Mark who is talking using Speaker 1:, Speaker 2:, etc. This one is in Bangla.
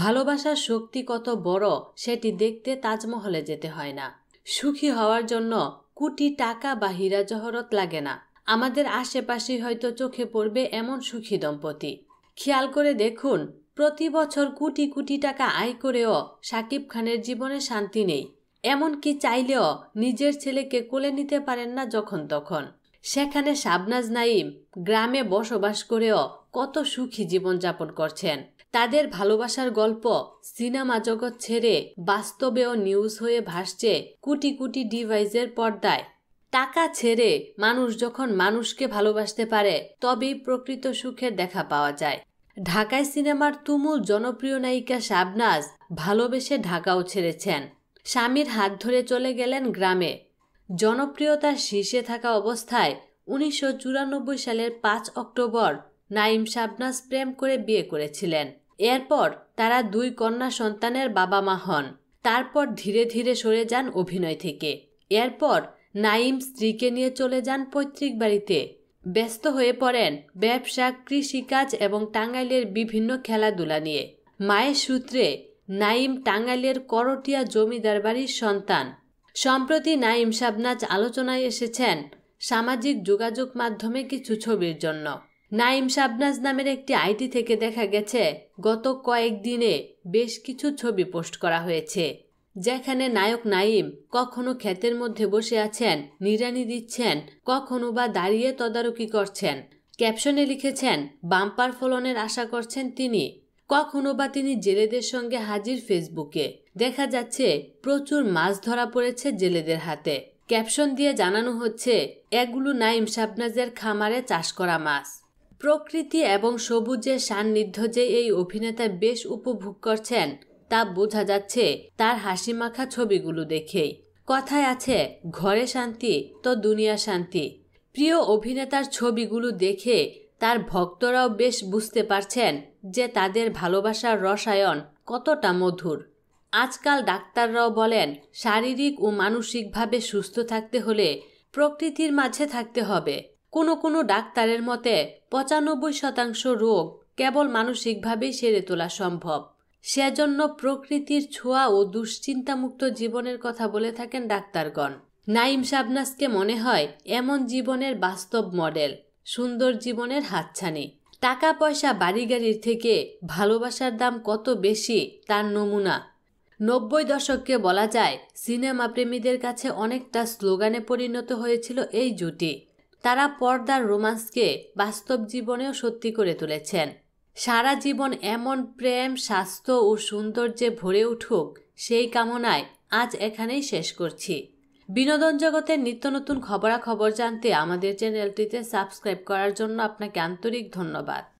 Speaker 1: ভালোবাসার শক্তি কত বড় সেটি দেখতে তাজমহলে যেতে হয় না সুখী হওয়ার জন্য কোটি টাকা বা হীরা জহরত লাগে না আমাদের আশেপাশে হয়তো চোখে পড়বে এমন সুখী দম্পতি খেয়াল করে দেখুন প্রতি বছর কোটি কোটি টাকা আয় করেও সাকিব খানের জীবনে শান্তি নেই এমনকি চাইলেও নিজের ছেলেকে কোলে নিতে পারেন না যখন তখন সেখানে শাবনাজ নাইম গ্রামে বসবাস করেও কত সুখী জীবনযাপন করছেন তাদের ভালোবাসার গল্প সিনেমা জগৎ ছেড়ে বাস্তবেও নিউজ হয়ে ভাসছে কোটি কোটি ডিভাইসের পর্দায় টাকা ছেড়ে মানুষ যখন মানুষকে ভালোবাসতে পারে তবেই প্রকৃত সুখের দেখা পাওয়া যায় ঢাকায় সিনেমার তুমুল জনপ্রিয় নায়িকা শাবনাজ ভালোবেসে ঢাকাও ছেড়েছেন স্বামীর হাত ধরে চলে গেলেন গ্রামে জনপ্রিয়তার শীর্ষে থাকা অবস্থায় উনিশশো সালের পাঁচ অক্টোবর নাইম শাবনাজ প্রেম করে বিয়ে করেছিলেন এরপর তারা দুই কন্যা সন্তানের বাবা মা হন তারপর ধীরে ধীরে সরে যান অভিনয় থেকে এরপর নাইম স্ত্রীকে নিয়ে চলে যান পৈতৃক বাড়িতে ব্যস্ত হয়ে পড়েন ব্যবসা কৃষিকাজ এবং টাঙ্গাইলের বিভিন্ন খেলাধুলা নিয়ে মায়ের সূত্রে নাইম টাঙ্গাইলের করটিয়া জমিদার বাড়ির সন্তান সম্প্রতি নাইম শাবনাজ আলোচনায় এসেছেন সামাজিক যোগাযোগ মাধ্যমে কিছু ছবির জন্য নাইম শাবনাজ নামের একটি আইটি থেকে দেখা গেছে গত কয়েকদিনে বেশ কিছু ছবি পোস্ট করা হয়েছে যেখানে নায়ক নাইম কখনো ক্ষেতের মধ্যে বসে আছেন নিরানি দিচ্ছেন কখনো বা দাঁড়িয়ে তদারকি করছেন ক্যাপশনে লিখেছেন বাম্পার ফলনের আশা করছেন তিনি কখনো বা তিনি জেলেদের সঙ্গে হাজির ফেসবুকে দেখা যাচ্ছে প্রচুর মাছ ধরা পড়েছে জেলেদের হাতে ক্যাপশন দিয়ে জানানো হচ্ছে এগুলো নাইম শাবনাজের খামারে চাষ করা মাছ প্রকৃতি এবং সবুজের সান্নিধ্য যে এই অভিনেতা বেশ উপভোগ করছেন তা বোঝা যাচ্ছে তার হাসিমাখা ছবিগুলো দেখেই কথায় আছে ঘরে শান্তি তো দুনিয়া শান্তি প্রিয় অভিনেতার ছবিগুলো দেখে তার ভক্তরাও বেশ বুঝতে পারছেন যে তাদের ভালোবাসার রসায়ন কতটা মধুর আজকাল ডাক্তাররাও বলেন শারীরিক ও মানসিকভাবে সুস্থ থাকতে হলে প্রকৃতির মাঝে থাকতে হবে কোনো কোনো ডাক্তারের মতে পঁচানব্বই শতাংশ রোগ কেবল মানসিকভাবেই সেরে তোলা সম্ভব সেজন্য প্রকৃতির ছোঁয়া ও দুশ্চিন্তামুক্ত জীবনের কথা বলে থাকেন ডাক্তারগণ নাইম শাবনাসকে মনে হয় এমন জীবনের বাস্তব মডেল সুন্দর জীবনের হাতছানি টাকা পয়সা বাড়ি গাড়ির থেকে ভালোবাসার দাম কত বেশি তার নমুনা নব্বই দশককে বলা যায় সিনেমা প্রেমীদের কাছে অনেকটা স্লোগানে পরিণত হয়েছিল এই জুটি তারা পর্দার রোমান্সকে বাস্তব জীবনেও সত্যি করে তুলেছেন সারা জীবন এমন প্রেম স্বাস্থ্য ও সৌন্দর্যে ভরে উঠুক সেই কামনায় আজ এখানেই শেষ করছি বিনোদন জগতের নিত্য নতুন খবরাখবর জানতে আমাদের চ্যানেলটিতে সাবস্ক্রাইব করার জন্য আপনাকে আন্তরিক ধন্যবাদ